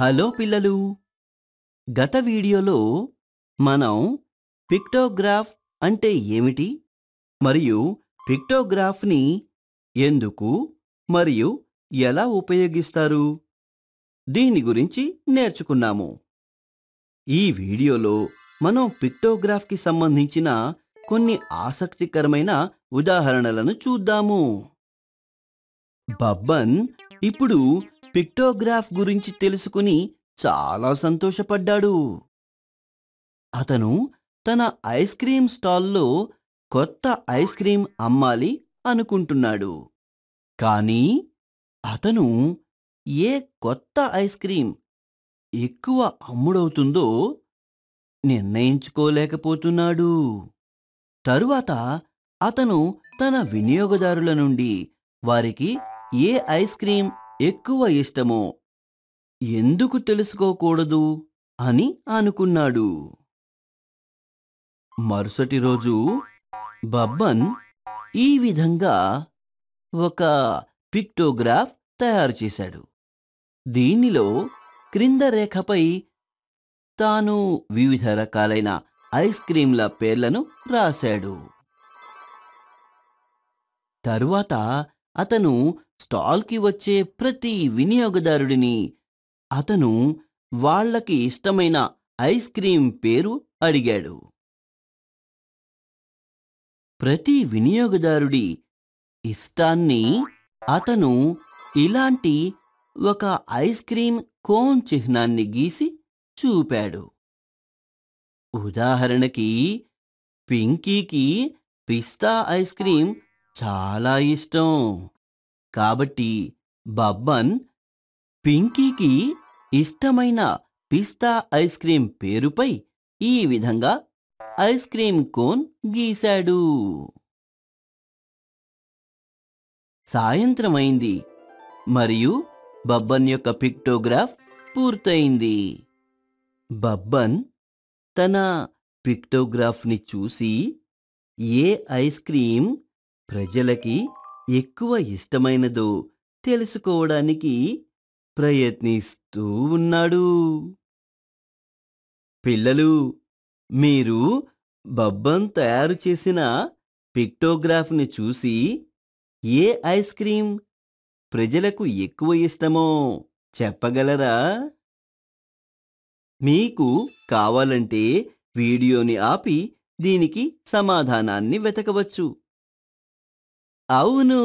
hello పిల్లలు గత వీడియోలో మనం పిక్టోగ్రాఫ్ అంటే ఏమిటి మరియు పిక్టోగ్రాఫ్ని ఎందుకు మరియు ఎలా ఉపయోగిస్తారు దీని గురించి నేర్చుకున్నాము ఈ వీడియోలో మనం పిక్టోగ్రాఫ్కి సంబంధించిన కొన్ని ఆసక్తికరమైన ఉదాహరణలను చూద్దాము బబ్బన్ ఇప్పుడు పిక్టోగ్రాఫ్ గురించి తెలుసుకుని చాలా సంతోషపడ్డాడు అతను తన ఐస్ క్రీం స్టాల్లో కొత్త ఐస్ క్రీం అమ్మాలి అనుకుంటున్నాడు కానీ అతను ఏ కొత్త ఐస్ క్రీం ఎక్కువ అమ్ముడవుతుందో నిర్ణయించుకోలేకపోతున్నాడు తరువాత అతను తన వినియోగదారుల నుండి వారికి ఏ ఐస్ క్రీం ఎక్కువ ఇష్టమో ఎందుకు తెలుసుకోకూడదు అని అనుకున్నాడు మరుసటి రోజు బబ్బన్ ఈ విధంగా ఒక పిక్టోగ్రాఫ్ తయారు చేశాడు దీనిలో క్రింద రేఖపై తాను వివిధ రకాలైన ఐస్ క్రీంల పేర్లను రాశాడు తరువాత అతను స్టాల్కి వచ్చే ప్రతి వినియోగదారుడిని అతను వాళ్లకి ఇష్టమైన ఐస్ క్రీం పేరు అడిగాడు ప్రతి వినియోగదారుడి ఇష్టాన్ని అతను ఇలాంటి ఒక ఐస్ క్రీం కోన్ చిహ్నాన్ని గీసి చూపాడు ఉదాహరణకి పింకీకి పిస్తా ఐస్ క్రీం చాలా ఇష్టం కాబట్టి బబ్బన్ పింకీకి ఇష్టమైన పిస్తా ఐస్ క్రీం పేరుపై ఈ విధంగా ఐస్ క్రీం కోన్ గీశాడు సాయంత్రమైంది మరియు బబ్బన్ యొక్క పిక్టోగ్రాఫ్ పూర్తయింది బబ్బన్ తన పిక్టోగ్రాఫ్ని చూసి ఏ ఐస్ క్రీం ప్రజలకి ఎక్కువ ఇష్టమైనదో తెలుసుకోవడానికి ప్రయత్నిస్తూ ఉన్నాడు పిల్లలు మీరు బబ్బం తయారు చేసిన పిక్టోగ్రాఫ్ని చూసి ఏ ఐస్ క్రీం ప్రజలకు ఎక్కువ ఇష్టమో చెప్పగలరా మీకు కావాలంటే వీడియోని ఆపి దీనికి సమాధానాన్ని వెతకవచ్చు అవును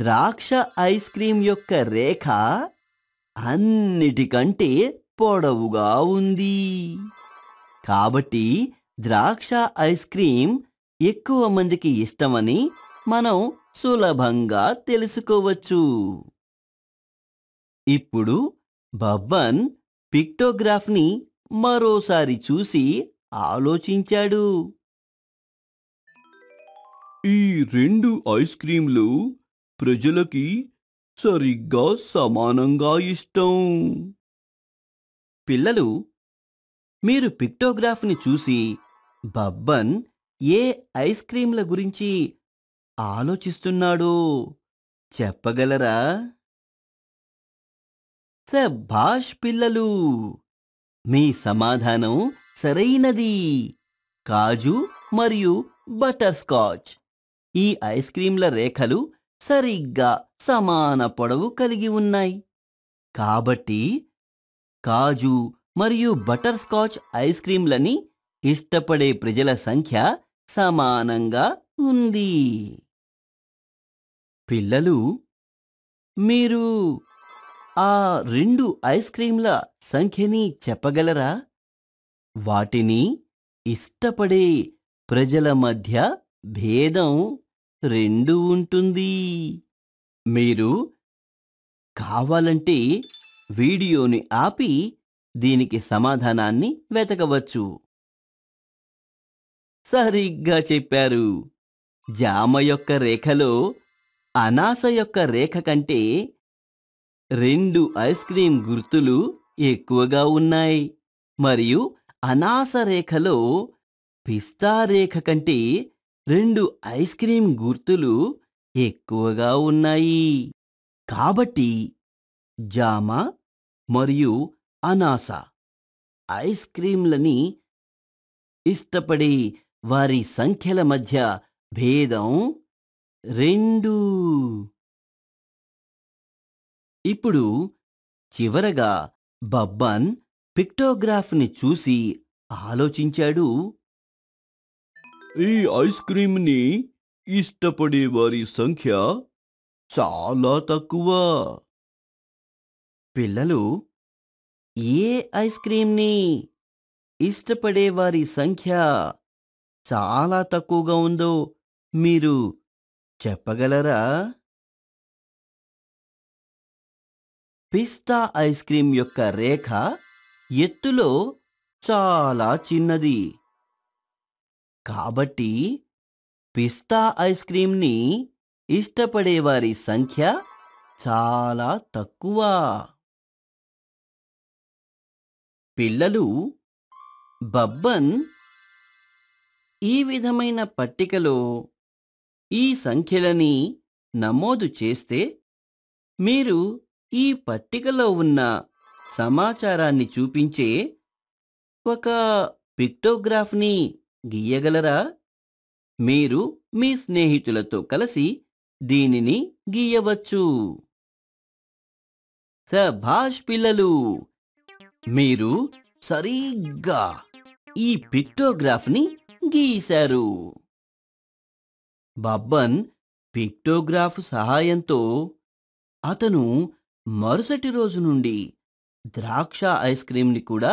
ద్రాక్ష ఐస్ క్రీం యొక్క రేఖ అన్నిటికంటే పొడవుగా ఉంది కాబట్టి ద్రాక్ష ఐస్ క్రీం ఎక్కువ మందికి ఇష్టమని మనం సులభంగా తెలుసుకోవచ్చు ఇప్పుడు బబ్బన్ పిక్టోగ్రాఫ్ని మరోసారి చూసి ఆలోచించాడు ఈ రెండు ఐస్ క్రీంలు ప్రజలకి సరిగ్గా సమానంగా ఇష్టం పిల్లలు మీరు పిక్టోగ్రాఫ్ని చూసి బబ్బన్ ఏ ఐస్ క్రీంల గురించి ఆలోచిస్తున్నాడో చెప్పగలరా సభాష్ పిల్లలు మీ సమాధానం సరైనది కాజు మరియు బటర్స్కాచ్ స్కాచ్ ఈ ఐస్ క్రీంల రేఖలు సరిగ్గా సమాన పొడవు కలిగి ఉన్నాయి కాబట్టి కాజు మరియు బటర్ స్కాచ్ ఐస్ క్రీంలని ఇష్టపడే ప్రజల సంఖ్య సమానంగా ఉంది పిల్లలు మీరు ఆ రెండు ఐస్ క్రీంల సంఖ్యని చెప్పగలరా వాటిని ఇష్టపడే ప్రజల మధ్య భేదం రెండు ఉంటుంది మీరు కావాలంటే వీడియోని ఆపి దీనికి సమాధానాన్ని వెతకవచ్చు సరిగ్గా చెప్పారు జామ యొక్క రేఖలో అనాస యొక్క రేఖ కంటే రెండు ఐస్ క్రీం గుర్తులు ఎక్కువగా ఉన్నాయి మరియు అనాస రేఖలో పిస్తా రేఖ కంటే రెండు ఐస్ క్రీం గుర్తులు ఎక్కువగా ఉన్నాయి కాబట్టి జామ మరియు అనాస ఐస్ క్రీంలని ఇష్టపడే వారి సంఖ్యల మధ్య భేదం రెండు ఇప్పుడు చివరగా బబ్బన్ పిక్టోగ్రాఫ్ని చూసి ఆలోచించాడు ఈ ఐస్ క్రీంని ఇష్టపడే వారి సంఖ్య చాలా తక్కువ పిల్లలు ఏ ఐస్ క్రీంని ఇష్టపడే వారి సంఖ్య చాలా తక్కువగా ఉందో మీరు చెప్పగలరా పిస్తా ఐస్ క్రీం యొక్క రేఖ ఎత్తులో చాలా చిన్నది కాబట్టి పిస్తా ఐస్ క్రీంని ఇష్టపడేవారి సంఖ్య చాలా తక్కువ పిల్లలు బబ్బన్ ఈ విధమైన పట్టికలో ఈ సంఖ్యలని నమోదు చేస్తే మీరు ఈ పట్టికలో ఉన్న సమాచారాన్ని చూపించే ఒక పిక్టోగ్రాఫ్ని గీయగలరా మీరు మీ స్నేహితులతో కలిసి దీనిని గీయవచ్చు సభాష్ పిల్లలు మీరు సరిగ్గా ఈ పిక్టోగ్రాఫ్ని గీశారు బబ్బన్ పిక్టోగ్రాఫ్ సహాయంతో అతను మరుసటి రోజు నుండి ద్రాక్ష ఐస్ క్రీంని కూడా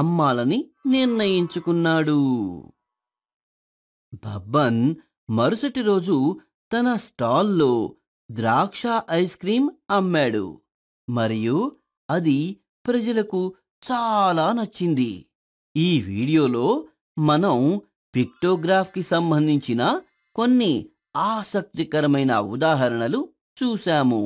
అమ్మాలని నిర్ణయించుకున్నాడు బబ్బన్ మరుసటి రోజు తన స్టాల్లో ద్రాక్ష ఐస్ క్రీం అమ్మాడు మరియు అది ప్రజలకు చాలా నచ్చింది ఈ వీడియోలో మనం పిక్టోగ్రాఫ్కి సంబంధించిన కొన్ని ఆసక్తికరమైన ఉదాహరణలు చూశాము